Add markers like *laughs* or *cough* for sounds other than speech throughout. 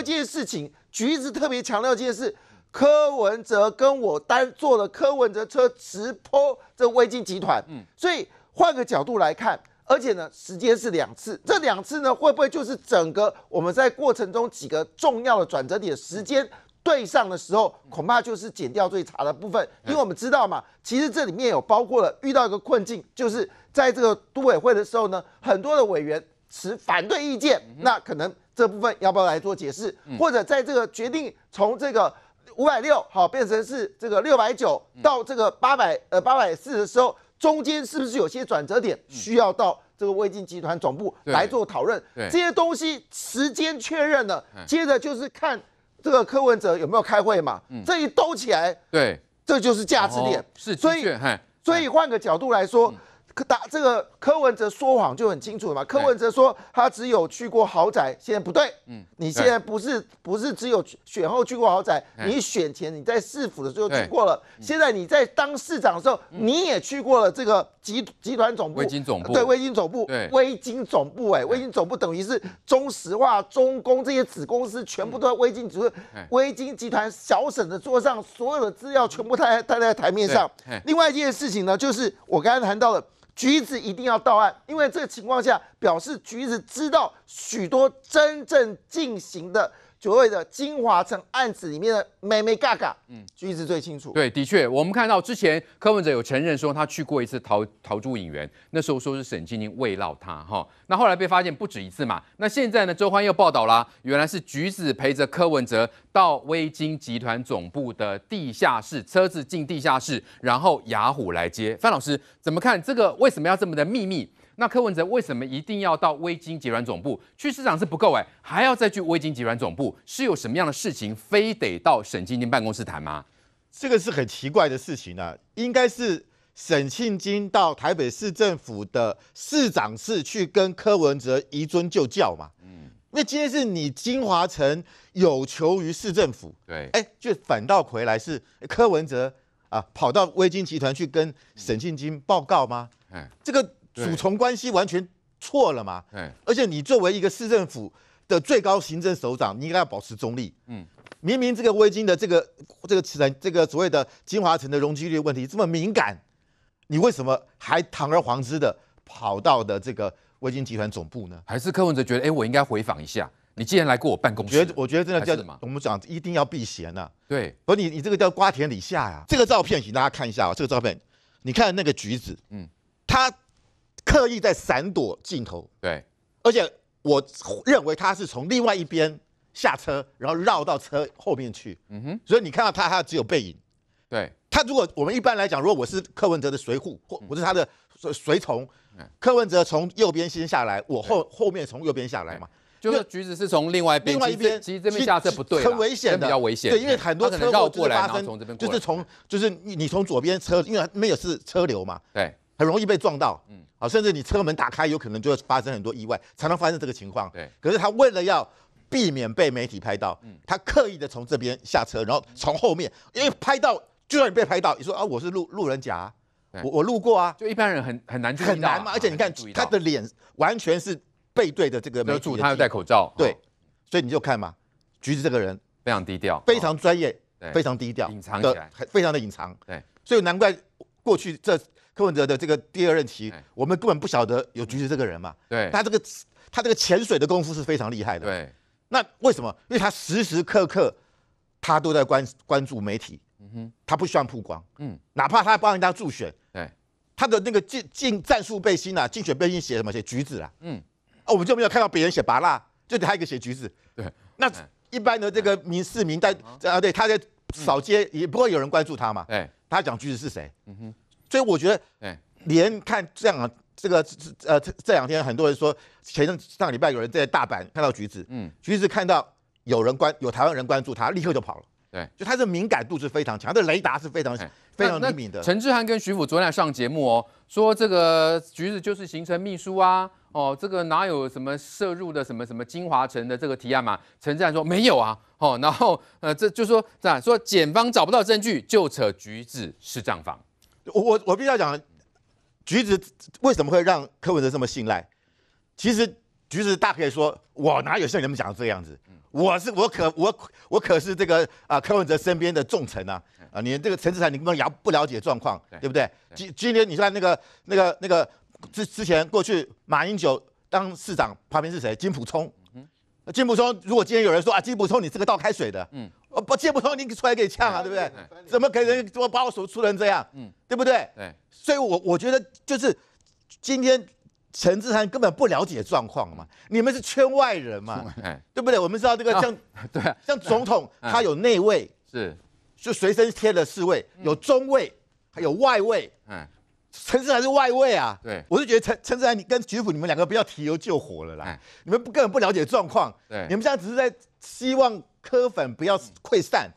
一件事情，橘子特别强调，一件事，柯文哲跟我单坐了柯文哲车直播这威金集团，嗯，所以换个角度来看，而且呢，时间是两次，这两次呢，会不会就是整个我们在过程中几个重要的转折点时间对上的时候，恐怕就是剪掉最差的部分，因为我们知道嘛，其实这里面有包括了遇到一个困境，就是在这个都委会的时候呢，很多的委员持反对意见，那可能。这部分要不要来做解释？或者在这个决定从这个五百六好变成是这个六百九到这个八百呃八百四的时候，中间是不是有些转折点需要到这个魏晋集团总部来做讨论？这些东西时间确认了，接着就是看这个柯文哲有没有开会嘛？嗯，这一兜起来，对，这就是价值链。是，所以，所以换个角度来说。柯打这个柯文哲说谎就很清楚了嘛？柯文哲说他只有去过豪宅，现在不对。嗯，你现在不是不是只有选后去过豪宅，你选前你在市府的时候去过了。现在你在当市长的时候，你也去过了这个集集团总部。威金总部对微金总部，微金总部哎，微金总部等于是中石化、中工这些子公司全部都在微金，只是微金集团小沈的桌上所有的资料全部摊摊在台面上。另外一件事情呢，就是我刚才谈到了。橘子一定要到案，因为这个情况下表示橘子知道许多真正进行的。所谓的金华城案子里面的美美嘎嘎，嗯，橘子最清楚。对，的确，我们看到之前柯文哲有承认说他去过一次陶陶朱影园，那时候说是沈晶晶慰劳他哈。那后来被发现不止一次嘛。那现在呢，周欢又报道啦，原来是橘子陪着柯文哲到微金集团总部的地下室，车子进地下室，然后雅虎来接。范老师怎么看这个？为什么要这么的秘密？那柯文哲为什么一定要到微晶集团总部去？市长是不够哎，还要再去微晶集团总部，是有什么样的事情，非得到沈庆金办公室谈吗？这个是很奇怪的事情啊，应该是沈庆金到台北市政府的市长室去跟柯文哲一尊就教嘛。嗯，因为今天是你金华城有求于市政府，对，哎，就反倒回来是柯文哲啊，跑到微晶集团去跟沈庆金报告吗？嗯，这个。主从关系完全错了嘛？而且你作为一个市政府的最高行政首长，你应该要保持中立。嗯，明明这个微京的这个这个城，这个所谓的金华城的容积率问题这么敏感，你为什么还堂而皇之的跑到的这个微京集团总部呢？还是柯文哲觉得，哎，我应该回访一下。你既然来过我办公室，我觉得，我觉得真的叫我们讲一定要避嫌呐。对，而你你这个叫瓜田李下呀。这个照片请大家看一下啊，这个照片，你看那个橘子，嗯，它。刻意在闪躲镜头，对，而且我认为他是从另外一边下车，然后绕到车后面去。嗯哼，所以你看到他，他只有背影。对，他如果我们一般来讲，如果我是柯文哲的随护，或我是他的随随从，柯文哲从右边先下来，我后后面从右边下来嘛，就是橘子是从另外一边。另外一边，其实这边下车不对，很危险的，比较危险。对，因为很多车靠过来，然后从这边过就是从就是你从左边车，因为没有是车流嘛。对。很容易被撞到，嗯，啊，甚至你车门打开，有可能就会发生很多意外，常常发生这个情况。对，可是他为了要避免被媒体拍到，嗯，他刻意的从这边下车，然后从后面，因为拍到，就算你被拍到，你说啊，我是路路人甲，我我路过啊，就一般人很很难去很难嘛，而且你看他的脸完全是背对着这个媒体。有注意，他要戴口罩。对，所以你就看嘛，橘子这个人非常低调，非常专业，对，非常低调，隐藏的，非常的隐藏。对，所以难怪过去这。柯文哲的这个第二任期，我们根本不晓得有橘子这个人嘛？对，他这个他这个潜水的功夫是非常厉害的。对，那为什么？因为他时时刻刻他都在关关注媒体，嗯哼，他不需要曝光，嗯，哪怕他帮人家助选，哎，他的那个竞竞战术背心啊，竞选背心写什么？写橘子啊，嗯，啊，我们就没有看到别人写巴拉，就他一个写橘子，对，那一般的这个名市民在啊，对，他在扫街也不会有人关注他嘛，哎，他讲橘子是谁？嗯哼。所以我觉得，哎，连看这样啊，这个呃，这两天很多人说，前上上礼拜有人在大阪看到橘子，嗯，橘子看到有人关有台湾人关注他，立刻就跑了。对，就他的敏感度是非常强，他的雷达是非常非常灵敏的。陈志涵跟徐府昨天上节目哦，说这个橘子就是行程秘书啊，哦，这个哪有什么涉入的什么什么精华城的这个提案嘛？陈志涵说没有啊，哦，然后呃，这就说咋说，检方找不到证据就扯橘子是账房。我我必须要讲，橘子为什么会让柯文哲这么信赖？其实橘子大可以说，我哪有像你们讲的这样子？我是我可我我可是这个啊柯文哲身边的重臣呐！啊，你这个陈志才你根本了不了解状况，对不对？今今天你看那个那个那个之之前过去马英九当市长旁边是谁？金普聪。金普聪，如果今天有人说啊金普聪你是个倒开水的。我不接不通，你出来给呛啊，对不对？怎么给人怎么把我手出成这样？嗯，对不对？对。所以，我我觉得就是今天陈志涵根本不了解状况嘛，你们是圈外人嘛，对不对？我们知道这个像对像总统他有内卫是，就随身贴了侍卫，有中卫，还有外卫。嗯，陈志涵是外卫啊。对，我是觉得陈陈志涵你跟徐府你们两个不要提油救火了啦，你们不根本不了解状况。对，你们现在只是在希望。科粉不要溃散，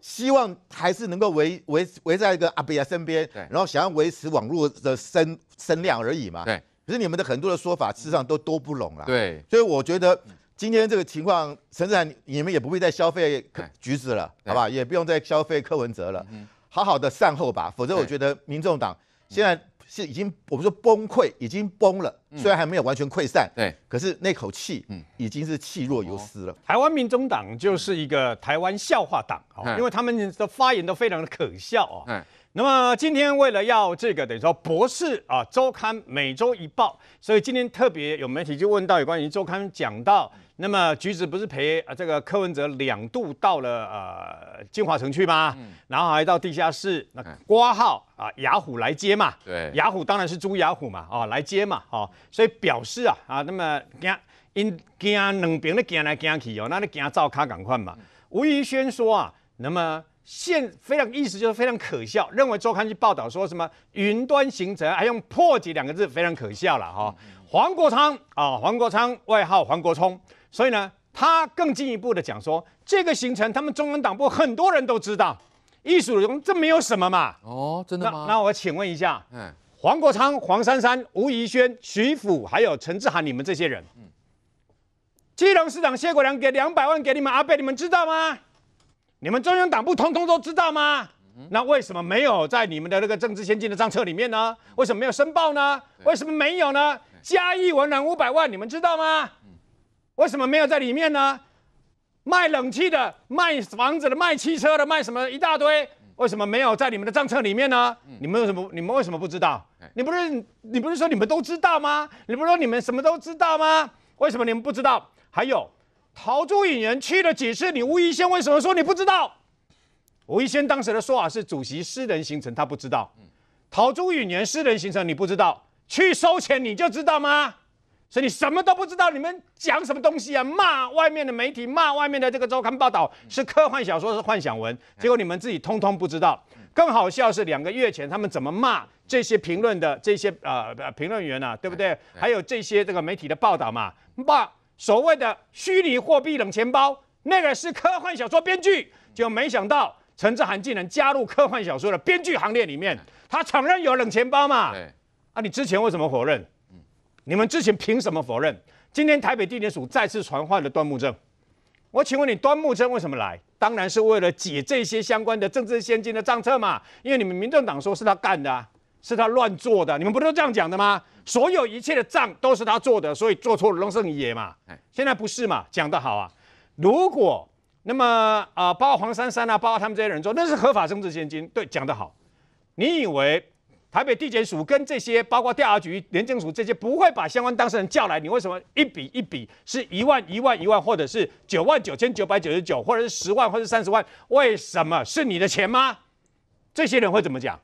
希望还是能够围围围在一个阿比亚身边，然后想要维持网络的声声量而已嘛。对，可是你们的很多的说法，事实上都都不拢了。对，所以我觉得今天这个情况，陈志你们也不必再消费橘子了，好吧？也不用再消费柯文哲了，好好的善后吧。否则，我觉得民众党现在。是已经，我们说崩溃，已经崩了，虽然还没有完全溃散，对，可是那口气，嗯，已经是气若游丝了。台湾民中党就是一个台湾笑话党啊，因为他们的发言都非常的可笑啊。嗯，那么今天为了要这个等于说博士啊周刊每周一报，所以今天特别有媒体就问到有关于周刊讲到。那么橘子不是陪这个柯文哲两度到了呃金华城去吗？然后还到地下室那挂号啊，雅虎来接嘛。对，雅虎当然是租雅虎嘛，哦来接嘛，哦，所以表示啊啊，那么惊因惊两边的惊来惊去哦，那你惊造卡赶快嘛。吴宜轩说啊，那么现非常意思就是非常可笑，认为周刊去报道说什么云端行者还用破解两个字，非常可笑了哈。黄国昌啊，黄国昌外号黄国聪。所以呢，他更进一步的讲说，这个行程他们中央党部很多人都知道，艺术容这没有什么嘛。哦，真的吗？那我请问一下，黄国昌、黄珊珊、吴怡轩、徐辅，还有陈志涵，你们这些人，基隆市长谢国良给两百万给你们阿贝，你们知道吗？你们中央党部通通都知道吗？那为什么没有在你们的那个政治先进的账册里面呢？为什么没有申报呢？为什么没有呢？嘉义文南五百万，你们知道吗？为什么没有在里面呢？卖冷气的、卖房子的、卖汽车的、卖什么一大堆，为什么没有在你们的账册里面呢？你们什么？你们为什么不知道？你不是你不是说你们都知道吗？你不是说你们什么都知道吗？为什么你们不知道？还有陶朱引言去了几次？你吴一先为什么说你不知道？吴一先当时的说法是主席私人行程他不知道，陶朱引言私人行程你不知道，去收钱你就知道吗？所以你什么都不知道，你们讲什么东西啊？骂外面的媒体，骂外面的这个周刊报道是科幻小说，是幻想文。结果你们自己通通不知道。更好笑是两个月前他们怎么骂这些评论的这些呃评论员呢？对不对？还有这些这个媒体的报道嘛，骂所谓的虚拟货币冷钱包，那个是科幻小说编剧。就没想到陈志涵竟然加入科幻小说的编剧行列里面，他承认有冷钱包嘛？啊，你之前为什么否认？你们之前凭什么否认？今天台北地检署再次传唤了端木正。我请问你，端木正为什么来？当然是为了解这些相关的政治现金的账册嘛。因为你们民政党说是他干的，是他乱做的，你们不都这样讲的吗？所有一切的账都是他做的，所以做错了能剩一也嘛？现在不是嘛？讲得好啊。如果那么啊，包括黄珊珊啊，包括他们这些人做，那是合法政治现金。对，讲得好。你以为？台北地检署跟这些，包括调查局、廉政署这些，不会把相关当事人叫来。你为什么一笔一笔是一万、一万一万，或者是九万九千九百九十九，或者是十万，或者是三十万？为什么是你的钱吗？这些人会怎么讲？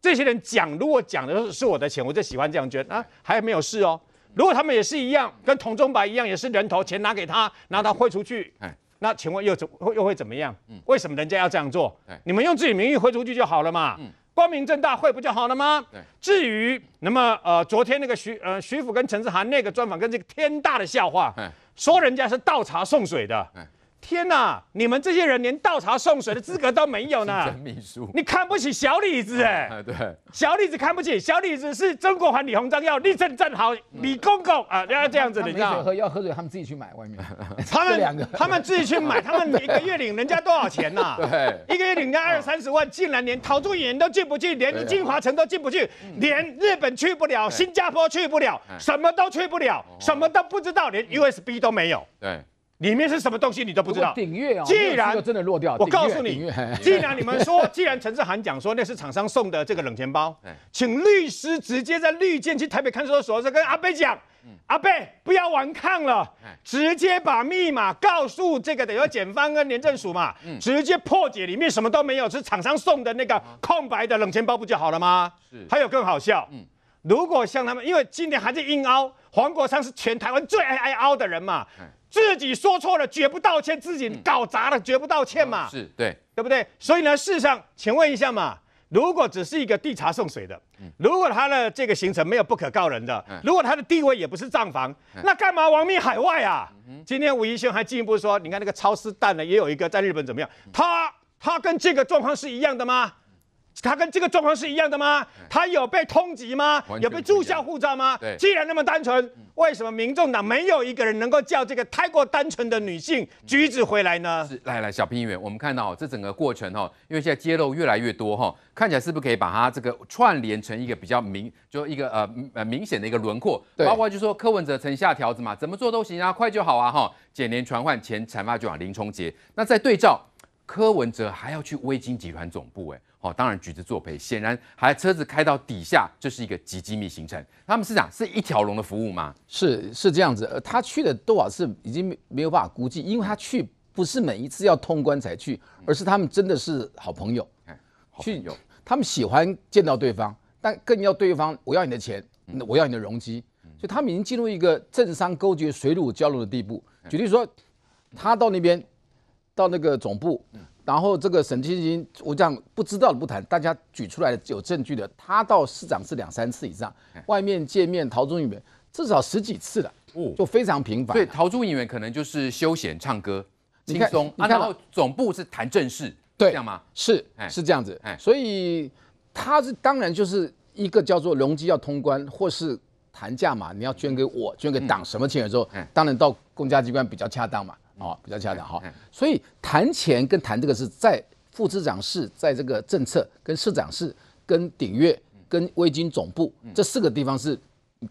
这些人讲，如果讲的是我的钱，我就喜欢这样捐啊，还没有事哦。如果他们也是一样，跟童中白一样，也是人头钱拿给他，拿他汇出去，那请问又怎又会怎么样？为什么人家要这样做？你们用自己名义汇出去就好了嘛。光明正大会不就好了吗？至于那么呃，昨天那个徐呃徐府跟陈志涵那个专访，跟这个天大的笑话，说人家是倒茶送水的。天呐，你们这些人连倒茶送水的资格都没有呢！秘书，你看不起小李子哎？*laughs* 对，小李子看不起小李子是曾国环、李鸿章要立正站好，李公公啊，这样子的，你喝要喝水他们自己去买外面，他 *laughs* 们两个，他们自己去买，他们一个月领人家多少钱呐？*laughs* 对，一个月领人家二三十万，竟然连陶竹盐都进不去，连金华城都进不去，连日本去不了，新加坡去不了，什么都去不了，什么都不知道，连 USB 都没有。对。里面是什么东西你都不知道。顶月啊，既然真的落掉，我告诉你，*laughs* 既然你们说，既然陈志涵讲说那是厂商送的这个冷钱包，*laughs* 请律师直接在绿建去台北看守所，再跟阿贝讲，阿贝不要顽抗了，直接把密码告诉这个等于检方跟廉政署嘛，直接破解里面什么都没有，是厂商送的那个空白的冷钱包不就好了吗？还有更好笑，如果像他们，因为今年还在硬凹，黄国昌是全台湾最爱挨凹的人嘛。自己说错了绝不道歉，自己搞砸了绝不道歉嘛，是对对不对？所以呢，事实上，请问一下嘛，如果只是一个地查送水的，如果他的这个行程没有不可告人的，如果他的地位也不是账房，那干嘛亡命海外啊？今天吴宜兄还进一步说，你看那个超市蛋呢，也有一个在日本怎么样？他他跟这个状况是一样的吗？他跟这个状况是一样的吗？他有被通缉吗？有被注销护照吗？既然那么单纯，为什么民众党没有一个人能够叫这个太过单纯的女性举止回来呢？是，来来，小平议员，我们看到这整个过程哈，因为现在揭露越来越多哈，看起来是不是可以把它这个串联成一个比较明，就一个呃呃明显的一个轮廓？包括就说柯文哲曾下条子嘛，怎么做都行啊，快就好啊哈。简连传唤前财发局长林冲杰，那再对照柯文哲还要去威金集团总部，哎。哦，当然举着作陪，显然还车子开到底下，这是一个机密行程。他们是讲是一条龙的服务吗？是是这样子，他去了多少次已经没有办法估计，因为他去不是每一次要通关才去，而是他们真的是好朋友，去，有他们喜欢见到对方，但更要对方，我要你的钱，我要你的容积，所以他们已经进入一个政商勾结、水乳交融的地步。举例说，他到那边，到那个总部。然后这个沈晶晶，我讲不知道的不谈，大家举出来的有证据的，他到市长是两三次以上，外面见面陶中演员至少十几次了，哦，就非常频繁。对，陶中演员可能就是休闲唱歌，轻松，然后总部是谈正事，这样吗？是，是这样子。所以他是当然就是一个叫做容积要通关，或是谈价嘛，你要捐给我，捐给党什么钱的时候，当然到公家机关比较恰当嘛。哦，比较恰当哈。所以谈钱跟谈这个是在副市长室，在这个政策跟市长室、跟鼎悦、跟微金总部这四个地方是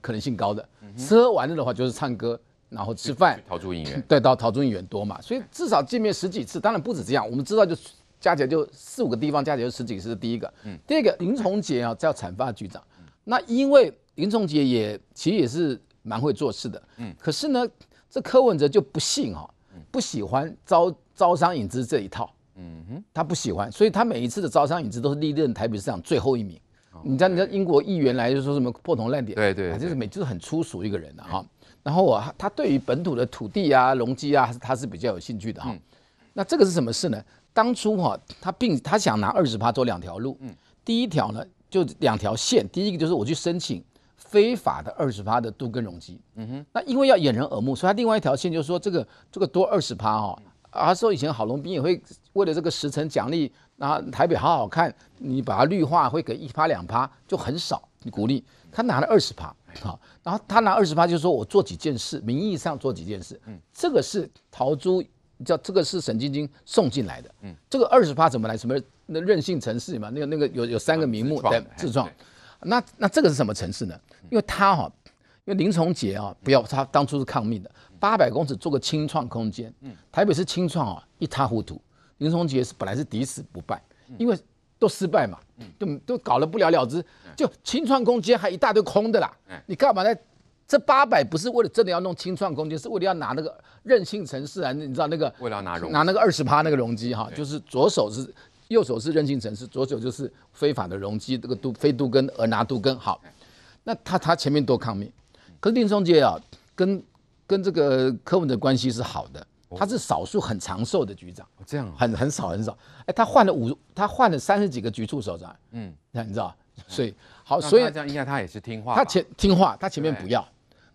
可能性高的。吃喝玩乐的话，就是唱歌，然后吃饭，陶朱影院，对，到陶朱影院多嘛。所以至少见面十几次，当然不止这样。我们知道，就加起来就四五个地方，加起来就十几次。第一个，嗯，第二个林崇杰啊，叫染发局长。那因为林崇杰也其实也是蛮会做事的，嗯，可是呢，这柯文哲就不信哈。不喜欢招招商引资这一套，嗯哼，他不喜欢，所以他每一次的招商引资都是历任台北市场最后一名。你道，你道英国议员来就说什么破铜烂铁，对对，就是每就是很粗俗一个人的哈。然后我他对于本土的土地啊、农基啊，他是比较有兴趣的哈。那这个是什么事呢？当初哈，他并他想拿二十趴走两条路，嗯，第一条呢就两条线，第一个就是我去申请。非法的二十趴的杜根容积，嗯哼，那因为要掩人耳目，所以他另外一条线就是说，这个这个多二十趴哈，啊说以前郝龙斌也会为了这个十成奖励，那台北好好看，你把它绿化会给一趴两趴，就很少鼓励，他拿了二十趴，好，然后他拿二十趴就是说我做几件事，名义上做几件事，嗯，这个是陶朱叫这个是沈晶晶送进来的，嗯，这个二十趴怎么来？什么那任性城市嘛，那个那个有有三个名目在自创，那那这个是什么城市呢？因为他哈，因为林崇杰啊，不要他当初是抗命的，八百公尺做个清创空间，台北是清创啊，一塌糊涂。林崇杰是本来是敌死不败，因为都失败嘛，都都搞了不了了之，就清创空间还一大堆空的啦。你干嘛呢？这八百不是为了真的要弄清创空间，是为了要拿那个任性城市啊？你知道那个为了拿拿那个二十趴那个容积哈，就是左手是右手是任性城市，左手就是非法的容积，这个都非都跟而拿都跟好。那他他前面多抗命，可是丁松杰啊，跟跟这个柯文哲关系是好的，他是少数很长寿的局长，这样很很少很少。哎，他换了五，他换了三十几个局处首长，嗯，那你知道？所以好，所以这样应该他也是听话。他前听话，他前面不要，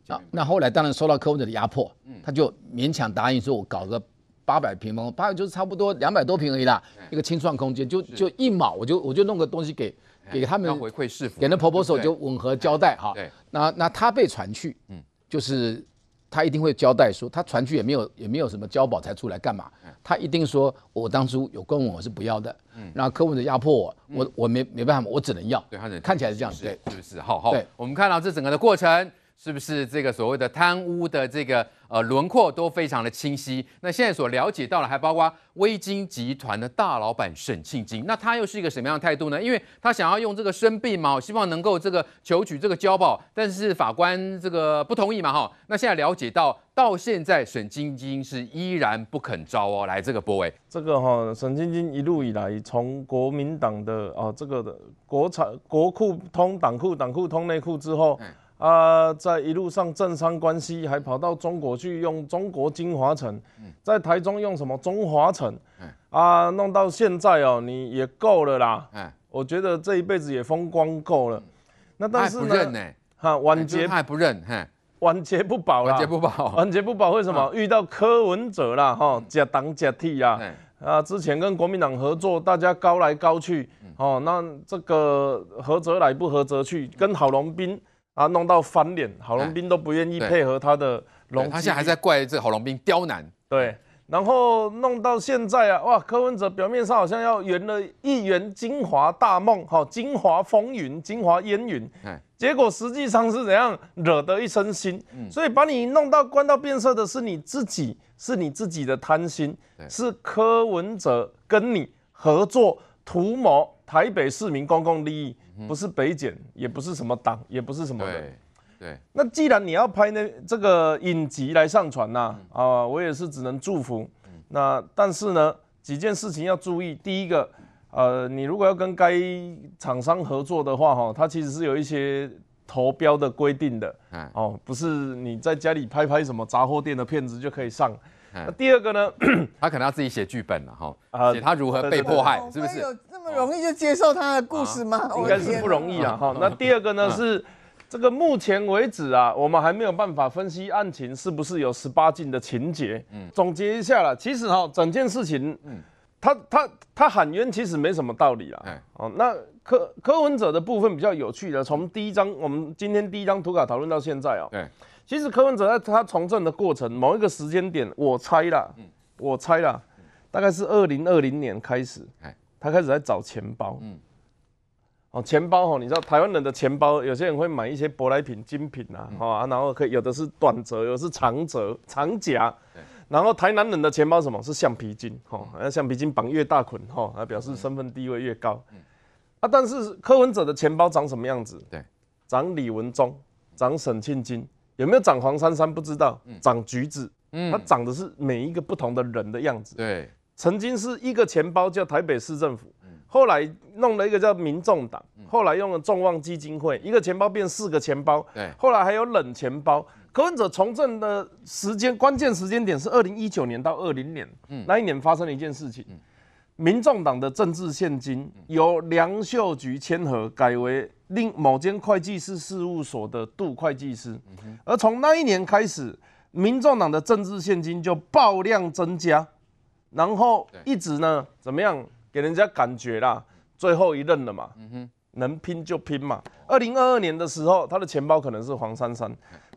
那那后来当然受到柯文哲的压迫，他就勉强答应说，我搞个八百平方，八百就是差不多两百多平而已啦，一个清算空间，就就一毛，我就我就弄个东西给。给他们回馈是，给那婆婆手就吻合交代哈。对，那那他被传去，嗯，就是他一定会交代说，他传去也没有也没有什么交保才出来干嘛？他一定说，我当初有公文我是不要的，嗯，然后文的压迫我，我我没没办法，我只能要。对，看起来是这样，对，是不是？好好，我们看到这整个的过程。是不是这个所谓的贪污的这个呃轮廓都非常的清晰？那现在所了解到了，还包括微晶集团的大老板沈庆金，那他又是一个什么样的态度呢？因为他想要用这个生病嘛，希望能够这个求取这个交保，但是法官这个不同意嘛，哈。那现在了解到，到现在沈庆金是依然不肯招哦。来这个波位。这个哈沈庆金一路以来从国民党的啊这个的国产国库通党库党库通内库之后。啊，在一路上政商关系，还跑到中国去用中国金华城，在台中用什么中华城，啊，弄到现在哦，你也够了啦。我觉得这一辈子也风光够了。那但是呢，哈，晚节，还不认，哎，晚节不保了，晚节不保，晚节不保，为什么？遇到柯文哲啦，哈，假党假替呀，啊，之前跟国民党合作，大家高来高去，哦，那这个合则来，不合则去，跟郝龙斌。啊，弄到翻脸，郝龙斌都不愿意配合他的龙，他现在还在怪这郝龙斌刁难，对，然后弄到现在啊，哇，柯文哲表面上好像要圆了一圆金华大梦，哈，金华风云，金华烟云，结果实际上是怎样，惹得一身腥，所以把你弄到关到变色的是你自己，是你自己的贪心，是柯文哲跟你合作图谋。台北市民公共利益不是北检，也不是什么党，也不是什么人。对，那既然你要拍那这个影集来上传呐，啊，我也是只能祝福。那但是呢，几件事情要注意。第一个，呃，你如果要跟该厂商合作的话，哈，它其实是有一些投标的规定的。嗯。哦，不是你在家里拍拍什么杂货店的片子就可以上。那第二个呢，他可能要自己写剧本了哈，写他如何被迫害，是不是？容易就接受他的故事吗？应该是不容易啊！哈，那第二个呢是，这个目前为止啊，我们还没有办法分析案情是不是有十八禁的情节。嗯，总结一下了，其实哈，整件事情，嗯，他他他喊冤其实没什么道理啦。哦，那柯柯文哲的部分比较有趣的，从第一张我们今天第一张图卡讨论到现在啊，其实柯文哲在他从政的过程，某一个时间点，我猜了，嗯，我猜了，大概是二零二零年开始，他开始在找钱包，嗯，哦，钱包哦，你知道台湾人的钱包，有些人会买一些舶来品、精品呐，哈，然后可以有的是短折，有的是长折、长夹，然后台南人的钱包什么是橡皮筋，哈，橡皮筋绑越大捆，哈，表示身份地位越高，嗯，啊，但是柯文哲的钱包长什么样子？对，长李文忠，长沈庆金，有没有长黄珊珊不知道，长橘子，嗯，他长的是每一个不同的人的样子，对。曾经是一个钱包叫台北市政府，后来弄了一个叫民众党，后来用了众望基金会，一个钱包变四个钱包。后来还有冷钱包。柯文哲从政的时间关键时间点是二零一九年到二零年，那一年发生了一件事情，民众党的政治现金由梁秀菊签合改为另某间会计师事务所的杜会计师，而从那一年开始，民众党的政治现金就爆量增加。然后一直呢，怎么样给人家感觉啦？最后一任了嘛，能拼就拼嘛。二零二二年的时候，他的钱包可能是黄珊珊。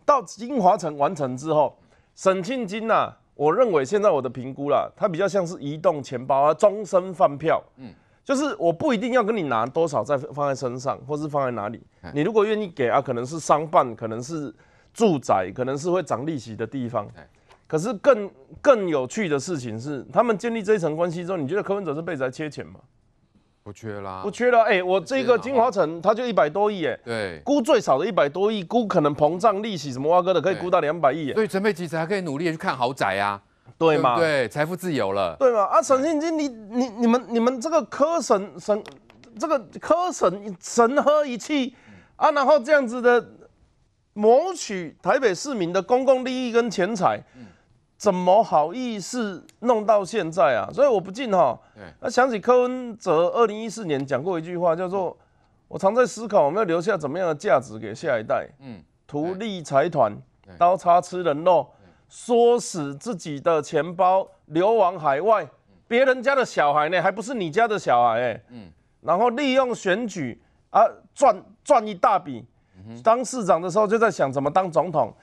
到金华城完成之后，沈庆金呐，我认为现在我的评估啦，他比较像是移动钱包啊，终身饭票。嗯，就是我不一定要跟你拿多少，在放在身上，或是放在哪里。你如果愿意给啊，可能是商办，可能是住宅，可能是会涨利息的地方。可是更更有趣的事情是，他们建立这一层关系之后，你觉得柯文哲是被子还缺钱吗？不缺啦，不缺了。哎，我这个金华城，它就一百多亿，哎，对，估最少的一百多亿，估可能膨胀利息什么哇哥的，可以估到两百亿。对，准备其子还可以努力去看豪宅啊，对吗？对，财富自由了，对吗？啊，沈信金，你你你们你们这个柯神神，这个柯神神喝一气啊，然后这样子的谋取台北市民的公共利益跟钱财。怎么好意思弄到现在啊？所以我不进哈。那想起柯文哲二零一四年讲过一句话，叫做“我常在思考，我们要留下怎么样的价值给下一代”。嗯，图利财团，刀叉吃人肉，唆使自己的钱包，流亡海外，别人家的小孩呢，还不是你家的小孩？嗯，然后利用选举啊，赚赚一大笔，当市长的时候就在想怎么当总统。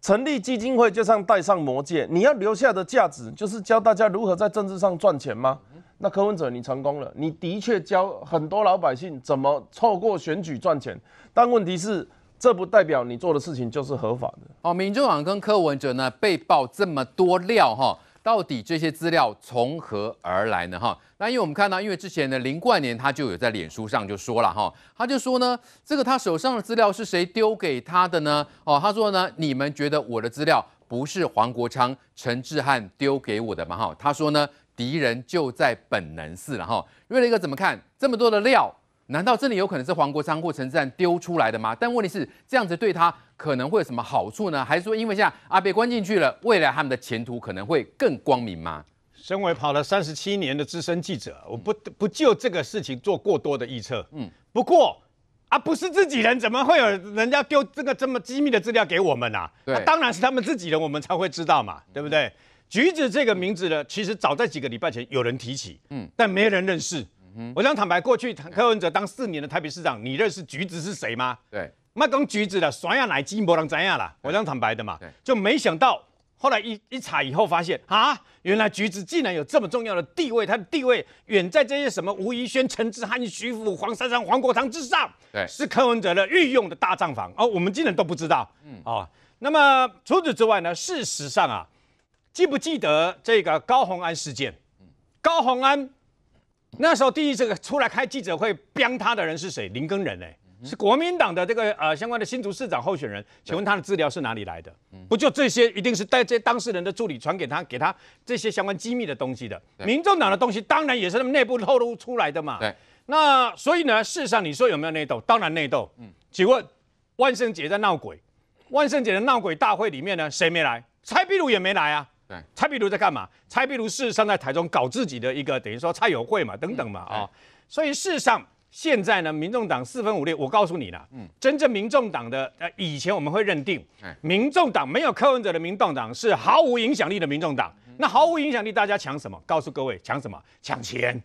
成立基金会就像戴上魔戒，你要留下的价值就是教大家如何在政治上赚钱吗？那柯文哲你成功了，你的确教很多老百姓怎么透过选举赚钱，但问题是，这不代表你做的事情就是合法的。哦，民主党跟柯文哲呢被爆这么多料哈。到底这些资料从何而来呢？哈，那因为我们看到，因为之前呢，林冠年他就有在脸书上就说了哈，他就说呢，这个他手上的资料是谁丢给他的呢？哦，他说呢，你们觉得我的资料不是黄国昌、陈志汉丢给我的吗？哈，他说呢，敌人就在本能寺了哈。瑞雷哥怎么看这么多的料？难道真的有可能是黄国昌或陈志安丢出来的吗？但问题是，这样子对他可能会有什么好处呢？还是说，因为现在啊被关进去了，未来他们的前途可能会更光明吗？身为跑了三十七年的资深记者，我不不就这个事情做过多的预测。嗯，不过啊，不是自己人怎么会有人家丢这个这么机密的资料给我们呢？对，当然是他们自己人，我们才会知道嘛，对不对？橘子这个名字呢，其实早在几个礼拜前有人提起，嗯，但没人认识。我想坦白，过去柯文哲当四年的台北市长，你认识橘子是谁吗？对，那跟橘子的酸亚奶鸡波浪怎样了？我想坦白的嘛，就没想到后来一一查以后发现啊，原来橘子竟然有这么重要的地位，他的地位远在这些什么吴怡萱、陈志汉、徐福、黄珊珊、黄国堂之上，对，是柯文哲的御用的大账房，而我们竟然都不知道。嗯，哦，那么除此之外呢？事实上啊，记不记得这个高红安事件？嗯，高红安。那时候第一这个出来开记者会，标他的人是谁？林根仁哎，是国民党的这个呃相关的新竹市长候选人。请问他的资料是哪里来的？不就这些？一定是带这当事人的助理传给他，给他这些相关机密的东西的。民众党的东西当然也是他们内部透露出来的嘛。那所以呢，事实上你说有没有内斗？当然内斗。嗯。请问万圣节在闹鬼？万圣节的闹鬼大会里面呢，谁没来？蔡壁如也没来啊。蔡壁如在干嘛？蔡壁如事实上在台中搞自己的一个等于说蔡友会嘛，等等嘛，啊，所以事实上现在呢，民众党四分五裂。我告诉你啦，嗯，真正民众党的呃，以前我们会认定，民众党没有柯文哲的民众党是毫无影响力的民众党。那毫无影响力，大家抢什么？告诉各位，抢什么？抢钱。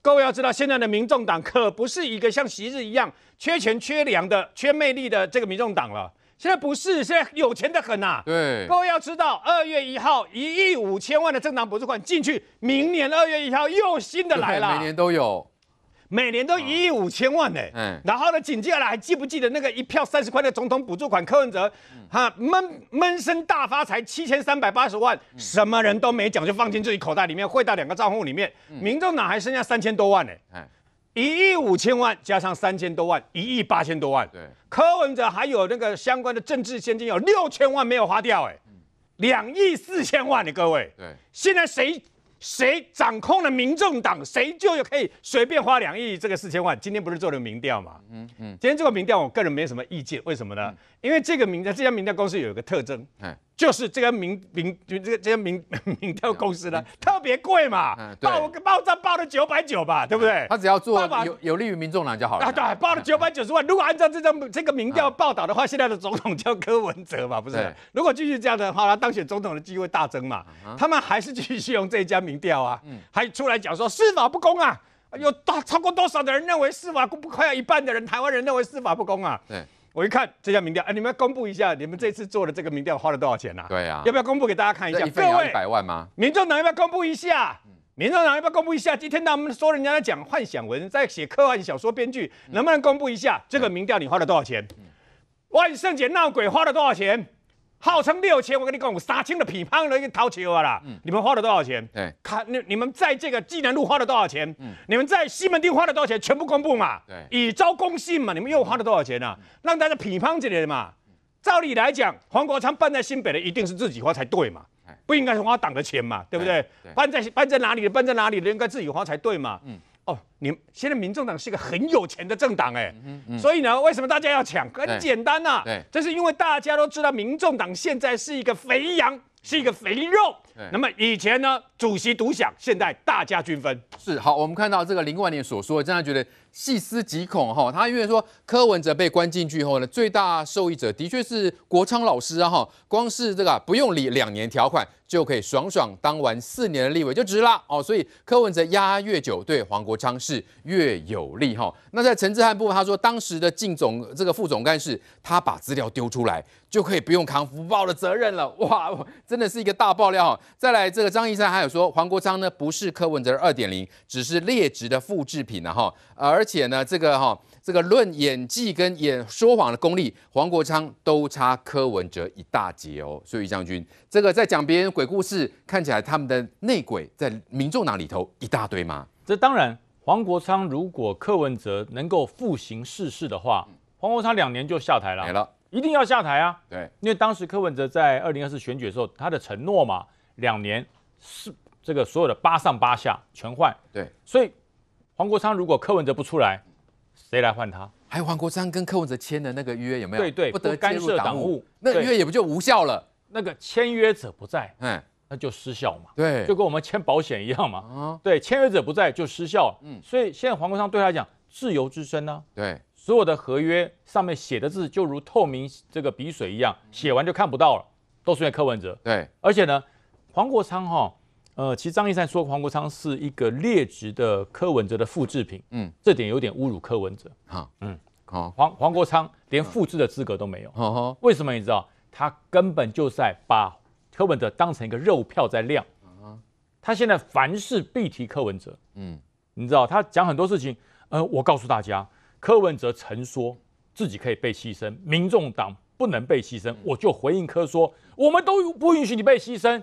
各位要知道，现在的民众党可不是一个像昔日一样缺钱缺粮的、缺魅力的这个民众党了。现在不是，现在有钱的很呐。对，各位要知道，二月一号一亿五千万的政党补助款进去，明年二月一号又新的来了。每年都有，每年都一亿五千万哎。嗯。然后呢，紧接下来还记不记得那个一票三十块的总统补助款？柯文哲他闷闷声大发财，七千三百八十万，什么人都没讲，就放进自己口袋里面，汇到两个账户里面，民众哪还剩下三千多万呢？哎。一亿五千万加上三千多万，一亿八千多万。对，柯文哲还有那个相关的政治现金，有六千万没有花掉，哎，两亿四千万呢，各位。对，现在谁谁掌控了民众党，谁就可以随便花两亿这个四千万。今天不是做了民调嘛？嗯嗯，今天这个民调，我个人没什么意见。为什么呢？因为这个民这家民调公司有一个特征。就是这个民民就这个这些民民调公司呢，特别贵嘛，报报账报了九百九吧，对不对？他只要做有有利于民众的就好了。对，报了九百九十万。如果按照这张这个民调报道的话，现在的总统叫柯文哲嘛，不是？如果继续这样的话，他当选总统的机会大增嘛。他们还是继续用这家民调啊，还出来讲说司法不公啊，有大超过多少的人认为司法公不快要一半的人，台湾人认为司法不公啊。对。我一看这家民调，哎，你们公布一下，你们这次做的这个民调花了多少钱呐？对呀，要不要公布给大家看一下？一位，一百万吗？民众党要不要公布一下？民众党要不要公布一下？今天他们说人家在讲幻想文，在写科幻小说编剧，能不能公布一下这个民调你花了多少钱？万圣节闹鬼花了多少钱？号称六千，我跟你讲，我杀青的批判人已经掏球了啦。嗯，你们花了多少钱？对，看你你们在这个济南路花了多少钱？嗯，你们在西门町花了多少钱？全部公布嘛？对，以招公信嘛？你们又花了多少钱呢？让大家批判这里嘛？照理来讲，黄国昌办在新北的一定是自己花才对嘛？不应该花党的钱嘛？对不对？搬办在办在哪里的？办在哪里的应该自己花才对嘛？嗯。哦，你们现在民众党是一个很有钱的政党哎，所以呢，为什么大家要抢？很简单呐，这是因为大家都知道，民众党现在是一个肥羊，是一个肥肉。那么以前呢，主席独享，现在大家均分。是好，我们看到这个林万年所说的，真的觉得。细思极恐哈，他因为说柯文哲被关进去后呢，最大受益者的确是国昌老师啊哈，光是这个不用理两年条款，就可以爽爽当完四年的立委就值啦哦，所以柯文哲压越久，对黄国昌是越有利哈。那在陈志汉部分，他说当时的靳总这个副总干事，他把资料丢出来，就可以不用扛福报的责任了哇，真的是一个大爆料哈。再来这个张义山还有说，黄国昌呢不是柯文哲的二点零，只是劣质的复制品了哈。而且呢，这个哈，这个论演技跟演说谎的功力，黄国昌都差柯文哲一大截哦。所以，将军，这个在讲别人鬼故事，看起来他们的内鬼在民众党里头一大堆吗？这当然，黄国昌如果柯文哲能够复行世事的话，黄国昌两年就下台了，没了，一定要下台啊。对，因为当时柯文哲在二零二四选举时候他的承诺嘛，两年是这个所有的八上八下全换。对，所以。黄国昌如果柯文哲不出来，谁来换他？还有黄国昌跟柯文哲签的那个约有没有？对对，不得干涉党务，那约也不就无效了？那个签约者不在，嗯，那就失效嘛。对，就跟我们签保险一样嘛。对，签约者不在就失效。嗯，所以现在黄国昌对他讲自由之身呢？对，所有的合约上面写的字就如透明这个笔水一样，写完就看不到了，都是因为柯文哲。对，而且呢，黄国昌哈。呃，其实张一善说黄国昌是一个劣质的柯文哲的复制品，嗯，这点有点侮辱柯文哲，好，嗯，好，黄黄国昌连复制的资格都没有，为什么？你知道，他根本就在把柯文哲当成一个肉票在晾。他现在凡事必提柯文哲，嗯，你知道，他讲很多事情，呃，我告诉大家，柯文哲曾说自己可以被牺牲，民众党不能被牺牲，我就回应柯说，我们都不允许你被牺牲。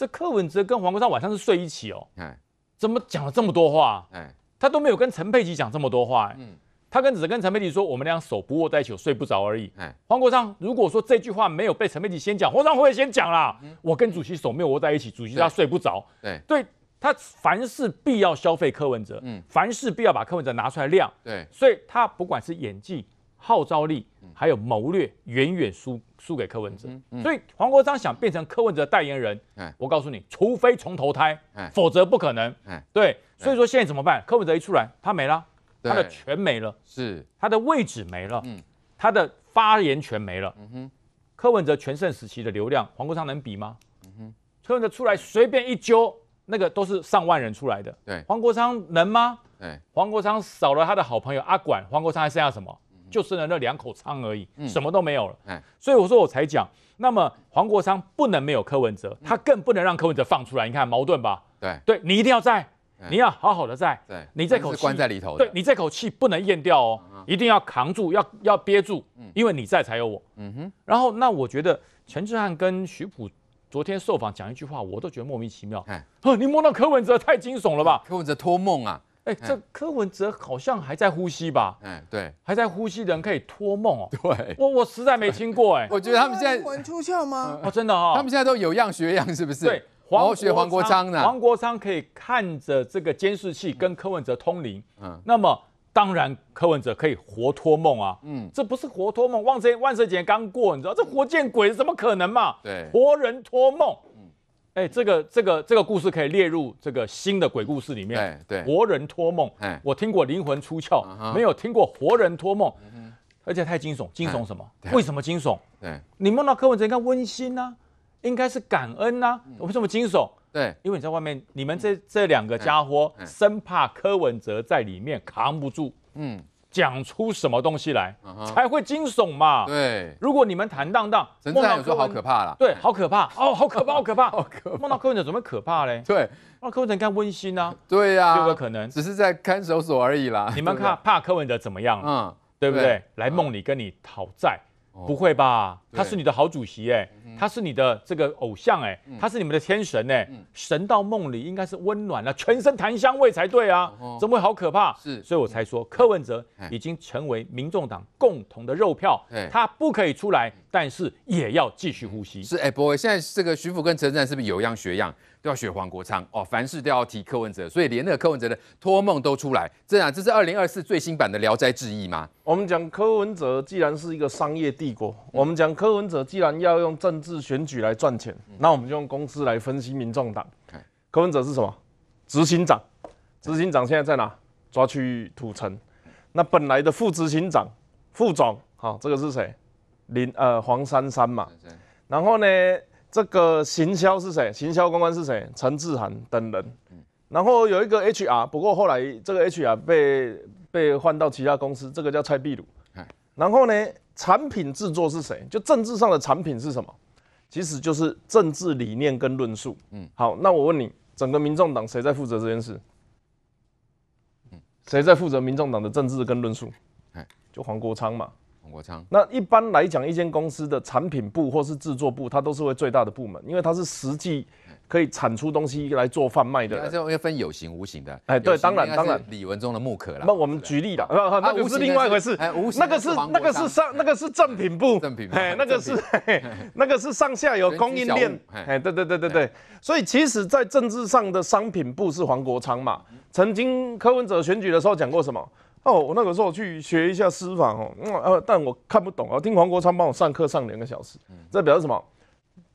这柯文哲跟黄国昌晚上是睡一起哦，哎，怎么讲了这么多话？哎，他都没有跟陈佩琪讲这么多话，嗯，他跟只是跟陈佩琪说我们俩手不握在一起，我睡不着而已。哎，黄国昌如果说这句话没有被陈佩琪先讲，黄国昌会先讲啦？我跟主席手没有握在一起，主席他睡不着。对，他凡事必要消费柯文哲，嗯，凡事必要把柯文哲拿出来亮。对，所以他不管是演技。号召力还有谋略，远远输输给柯文哲，所以黄国昌想变成柯文哲代言人，我告诉你，除非重投胎，否则不可能。对，所以说现在怎么办？柯文哲一出来，他没了，他的权没了，是他的位置没了，他的发言权没了。柯文哲全盛时期的流量，黄国昌能比吗？柯文哲出来随便一揪，那个都是上万人出来的。对，黄国昌能吗？对，黄国昌少了他的好朋友阿管，黄国昌还剩下什么？就剩了那两口仓而已，什么都没有了。所以我说我才讲，那么黄国昌不能没有柯文哲，他更不能让柯文哲放出来。你看矛盾吧？对，对你一定要在，你要好好的在。你这口气关在里头。对你这口气不能咽掉哦，一定要扛住，要要憋住。因为你在才有我。嗯哼。然后那我觉得陈志汉跟徐普昨天受访讲一句话，我都觉得莫名其妙。哼，你摸到柯文哲太惊悚了吧？柯文哲托梦啊。哎，这柯文哲好像还在呼吸吧？嗯，对，还在呼吸的人可以托梦哦。对，我我实在没听过哎。我觉得他们现在魂出窍吗？哦，真的哦。他们现在都有样学样，是不是？对，黄学黄国昌呢？黄国昌可以看着这个监视器跟柯文哲通灵。嗯，那么当然柯文哲可以活托梦啊。嗯，这不是活托梦，万圣万圣节刚过，你知道这活见鬼，怎么可能嘛？对，活人托梦。哎，这个这个这个故事可以列入这个新的鬼故事里面。对，活人托梦，我听过灵魂出窍，没有听过活人托梦，而且太惊悚。惊悚什么？为什么惊悚？对，你梦到柯文哲应该温馨呐，应该是感恩呢、呐，为什么惊悚？对，因为你在外面，你们这这两个家伙生怕柯文哲在里面扛不住。嗯。讲出什么东西来才会惊悚嘛？对，如果你们坦荡荡，梦到有人候好可怕啦。对，好可怕哦，好可怕，*laughs* 好可怕，梦到柯文哲怎么可怕嘞？对，梦到柯文哲该温馨呐。对呀，有没有可能只是在看守所而已啦？你们看怕柯文哲怎么样？嗯，对不对？来梦里跟你讨债，不会吧？他是你的好主席哎，他是你的这个偶像哎，他是你们的天神哎，神到梦里应该是温暖了，全身檀香味才对啊，怎么会好可怕？是，所以我才说柯文哲已经成为民众党共同的肉票，他不可以出来，但是也要继续呼吸。是哎，不会，现在这个徐福跟陈展是不是有样学样，都要学黄国昌哦？凡事都要提柯文哲，所以连那个柯文哲的托梦都出来，这样这是二零二四最新版的《聊斋志异》吗？我们讲柯文哲既然是一个商业帝国，我们讲。柯文哲既然要用政治选举来赚钱，那我们就用公司来分析民众党。柯文哲是什么？执行长，执行长现在在哪？抓去土城。那本来的副执行长、副总，好，这个是谁？林呃黄珊珊嘛。然后呢，这个行销是谁？行销官官是谁？陈志涵等人。然后有一个 HR，不过后来这个 HR 被被换到其他公司，这个叫蔡碧如。然后呢？产品制作是谁？就政治上的产品是什么？其实就是政治理念跟论述。嗯，好，那我问你，整个民众党谁在负责这件事？谁在负责民众党的政治跟论述？就黄国昌嘛。国昌，那一般来讲，一间公司的产品部或是制作部，它都是会最大的部门，因为它是实际可以产出东西来做贩卖的。那要分有形无形的。哎，对，当然，当然，李文忠的木可了。那我们举例了，那不是另外一回事。哎，无那个是那个是上那个是正品部，正品哎，那个是那个是上下游供应链。哎，对对对对对。所以其实，在政治上的商品部是黄国昌嘛？曾经柯文哲选举的时候讲过什么？哦，我那个时候去学一下司法哦，嗯呃，但我看不懂啊，听黄国昌帮我上课上两个小时，这表示什么？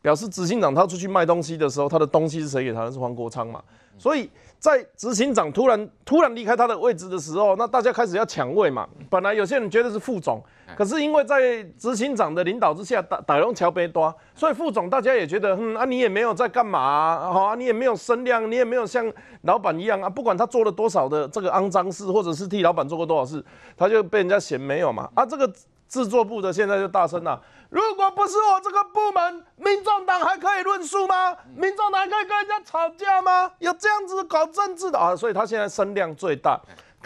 表示执行长他出去卖东西的时候，他的东西是谁给他？是黄国昌嘛？所以。在执行长突然突然离开他的位置的时候，那大家开始要抢位嘛。本来有些人觉得是副总，可是因为在执行长的领导之下打打龙桥被抓。所以副总大家也觉得，嗯啊，你也没有在干嘛，好啊，你也没有声量，你也没有像老板一样啊，不管他做了多少的这个肮脏事，或者是替老板做过多少事，他就被人家嫌没有嘛。啊，这个。制作部的现在就大声了。如果不是我这个部门，民众党还可以论述吗？民众党还可以跟人家吵架吗？有这样子搞政治的啊！所以他现在声量最大。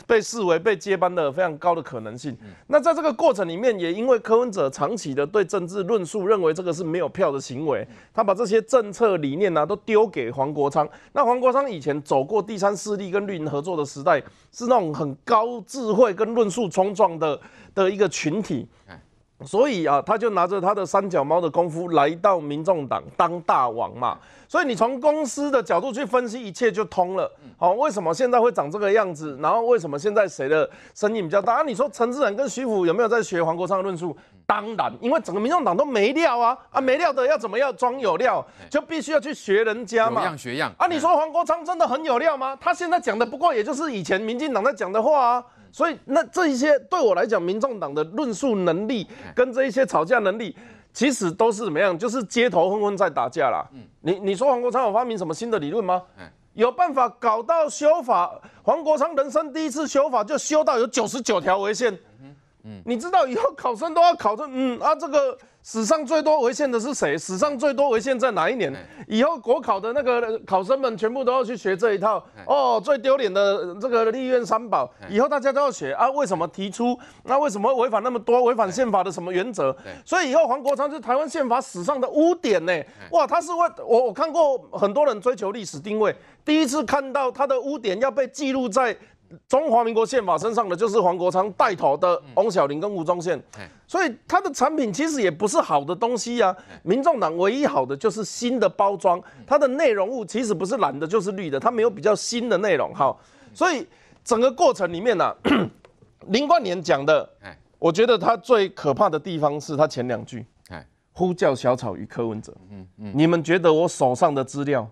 被视为被接班的非常高的可能性。那在这个过程里面，也因为柯文哲长期的对政治论述，认为这个是没有票的行为，他把这些政策理念呢都丢给黄国昌。那黄国昌以前走过第三势力跟绿营合作的时代，是那种很高智慧跟论述冲撞的的一个群体。所以啊，他就拿着他的三脚猫的功夫来到民众党当大王嘛。所以你从公司的角度去分析，一切就通了。好，为什么现在会长这个样子？然后为什么现在谁的声音比较大？啊，你说陈志仁跟徐虎有没有在学黄国昌的论述？当然，因为整个民众党都没料啊，啊没料的要怎么要装有料，就必须要去学人家嘛。有样学样。啊，你说黄国昌真的很有料吗？他现在讲的不过也就是以前民进党在讲的话啊。所以那这一些对我来讲，民众党的论述能力跟这一些吵架能力，其实都是怎么样？就是街头混混在打架啦。你你说黄国昌有发明什么新的理论吗？有办法搞到修法。黄国昌人生第一次修法，就修到有九十九条违宪。你知道以后考生都要考证，嗯啊，这个史上最多违宪的是谁？史上最多违宪在哪一年？以后国考的那个考生们全部都要去学这一套哦。最丢脸的这个立院三宝，以后大家都要学啊。为什么提出？那为什么违反那么多？违反宪法的什么原则？所以以后黄国昌是台湾宪法史上的污点呢？哇，他是我我看过很多人追求历史定位，第一次看到他的污点要被记录在。中华民国宪法身上的就是黄国昌带头的翁晓玲跟吴宗宪，所以他的产品其实也不是好的东西啊。民众党唯一好的就是新的包装，它的内容物其实不是蓝的，就是绿的，它没有比较新的内容哈。所以整个过程里面呢，*coughs* 林冠年讲的，我觉得他最可怕的地方是他前两句，呼叫小草与柯文哲，你们觉得我手上的资料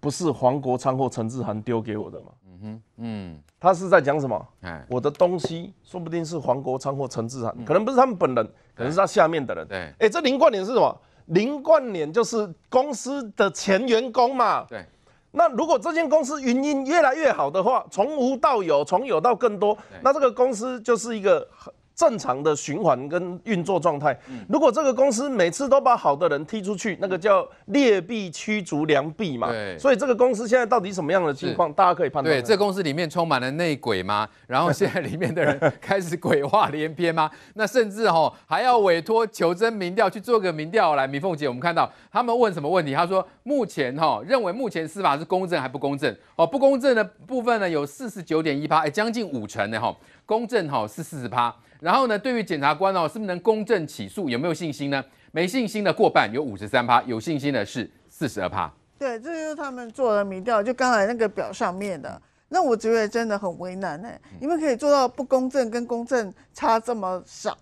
不是黄国昌或陈志涵丢给我的吗？嗯哼，嗯。他是在讲什么？哎，我的东西说不定是黄国昌或陈志涵，可能不是他们本人，可能是他下面的人。对，哎，这林冠年是什么？林冠年就是公司的前员工嘛。对，那如果这间公司运营越来越好的话，从无到有，从有到更多，那这个公司就是一个。正常的循环跟运作状态，如果这个公司每次都把好的人踢出去，那个叫劣币驱逐良币嘛。所以这个公司现在到底什么样的情况，大家可以判断。对，这公司里面充满了内鬼吗？然后现在里面的人开始鬼话连篇吗？*laughs* 那甚至哈还要委托求真民调去做个民调来。米凤姐，我们看到他们问什么问题？他说目前哈认为目前司法是公正还不公正？哦，不公正的部分呢有四十九点一八，哎，将近五成呢哈。公正哈是四十趴，然后呢，对于检察官哦，是不是能公正起诉，有没有信心呢？没信心的过半，有五十三趴，有信心的是四十二趴。对，这就是他们做的民调，就刚才那个表上面的。那我觉得真的很为难哎，你们可以做到不公正跟公正差这么少？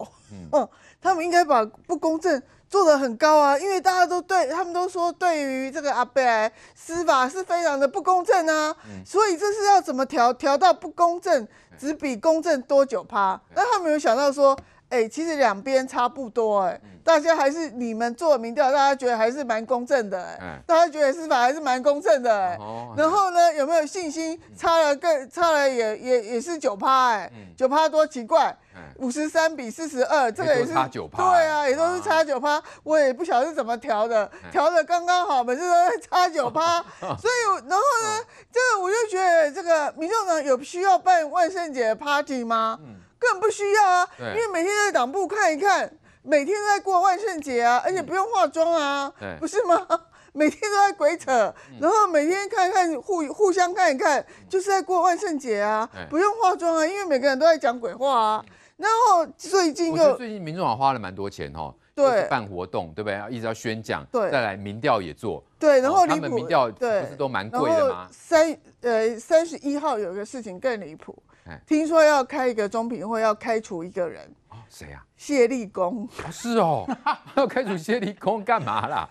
嗯，*laughs* 他们应该把不公正。做的很高啊，因为大家都对，他们都说对于这个阿贝司法是非常的不公正啊，所以这是要怎么调调到不公正只比公正多九趴，那他没有想到说。哎，其实两边差不多哎，大家还是你们做民调，大家觉得还是蛮公正的哎，大家觉得司法还是蛮公正的哎。然后呢，有没有信心？差了更差了也也也是九趴哎，九趴多奇怪，五十三比四十二，这个也是差九趴。对啊，也都是差九趴，我也不晓得是怎么调的，调的刚刚好，每次都是差九趴。*laughs* 所以然后呢，这个我就觉得这个民众党有需要办万圣节 party 吗？更不需要啊，因为每天在党部看一看，每天都在过万圣节啊，而且不用化妆啊，不是吗？*laughs* 每天都在鬼扯，然后每天看一看互互相看一看，就是在过万圣节啊，不用化妆啊，因为每个人都在讲鬼话啊。然后最近又最近，民众党花了蛮多钱哦，对，办活动对不对？一直要宣讲，对，再来民调也做，对，然后他们民调不是都蛮贵的吗？三呃三十一号有一个事情更离谱。听说要开一个中评会，要开除一个人，谁呀？谢立功不是哦，*laughs* 要开除谢立功干嘛啦？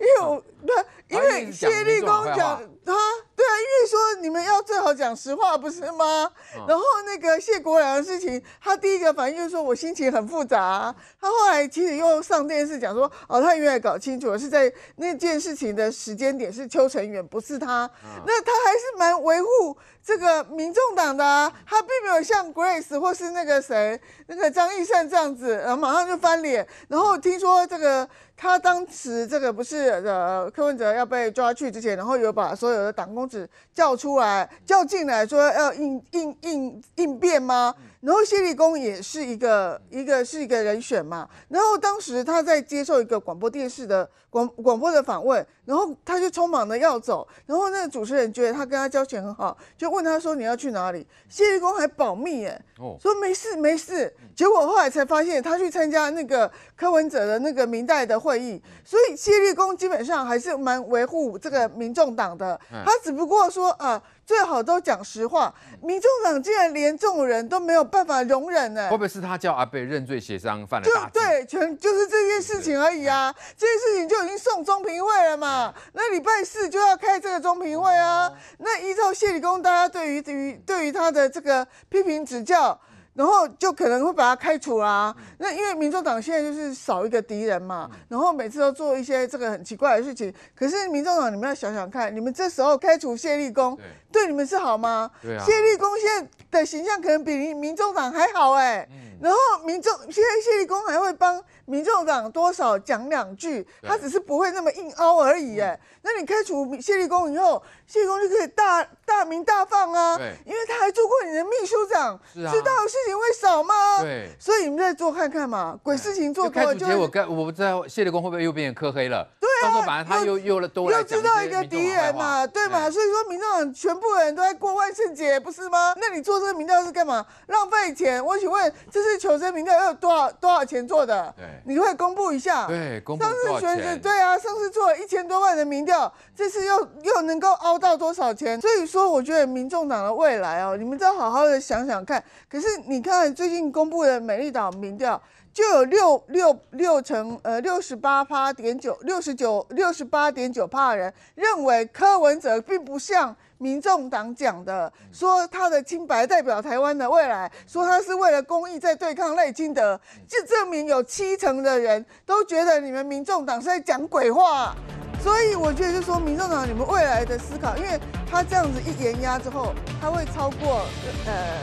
因为对，因为谢立功讲他对啊，因为说你们要最好讲实话不是吗？然后那个谢国梁的事情，他第一个反应就是说我心情很复杂。他后来其实又上电视讲说，哦，他原来搞清楚了是在那件事情的时间点是邱成远，不是他。那他还是蛮维护这个民众党的，他并没有像 Grace 或是那个谁，那个张义善这样子。然后马上就翻脸，然后听说这个。他当时这个不是呃柯文哲要被抓去之前，然后有把所有的党公子叫出来叫进来说要应应应应变吗？然后谢立功也是一个一个是一个人选嘛。然后当时他在接受一个广播电视的广广播的访问，然后他就匆忙的要走，然后那个主持人觉得他跟他交情很好，就问他说你要去哪里？谢立功还保密耶，说没事没事。结果后来才发现他去参加那个柯文哲的那个明代的会。会议，所以谢立功基本上还是蛮维护这个民众党的，他只不过说，呃，最好都讲实话。民众党竟然连这种人都没有办法容忍呢？不会是他叫阿贝认罪协商犯了大对，全就是这件事情而已啊，这件事情就已经送中评会了嘛。那礼拜四就要开这个中评会啊，那依照谢立功，大家对于对于对于他的这个批评指教。然后就可能会把他开除啦。那因为民主党现在就是少一个敌人嘛，然后每次都做一些这个很奇怪的事情。可是民主党，你们要想想看，你们这时候开除谢立功，对你们是好吗？谢立功现在的形象可能比民民主党还好哎。然后民众现在谢立功还会帮民众党多少讲两句，他只是不会那么硬凹而已哎。那你开除谢立功以后，谢立功就可以大大名大放啊。因为他还做过你的秘书长，知道事情会少吗？对，所以你们再做看看嘛，鬼事情做。开除节我该我不知道谢立功会不会又变成科黑了？对啊，到时候反正他又又了多又知道一个敌人嘛，对嘛？所以说民众党全部人都在过万圣节不是吗？那你做这个民调是干嘛？浪费钱。我请问这是。是求生民调要多少多少钱做的？对，你会公布一下？对，公布上次选，对啊，上次做了一千多万的民调，这次又又能够凹到多少钱？所以说，我觉得民众党的未来哦，你们再好好的想想看。可是你看最近公布的美丽岛民调，就有六六六成呃六十八点九六十九六十八点九趴人认为柯文哲并不像。民众党讲的说他的清白代表台湾的未来，说他是为了公益在对抗赖清德，就证明有七成的人都觉得你们民众党是在讲鬼话。所以我觉得就说，民众党你们未来的思考，因为他这样子一延压之后，他会超过呃，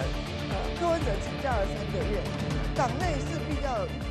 受害者请假了三个月，党内是比较。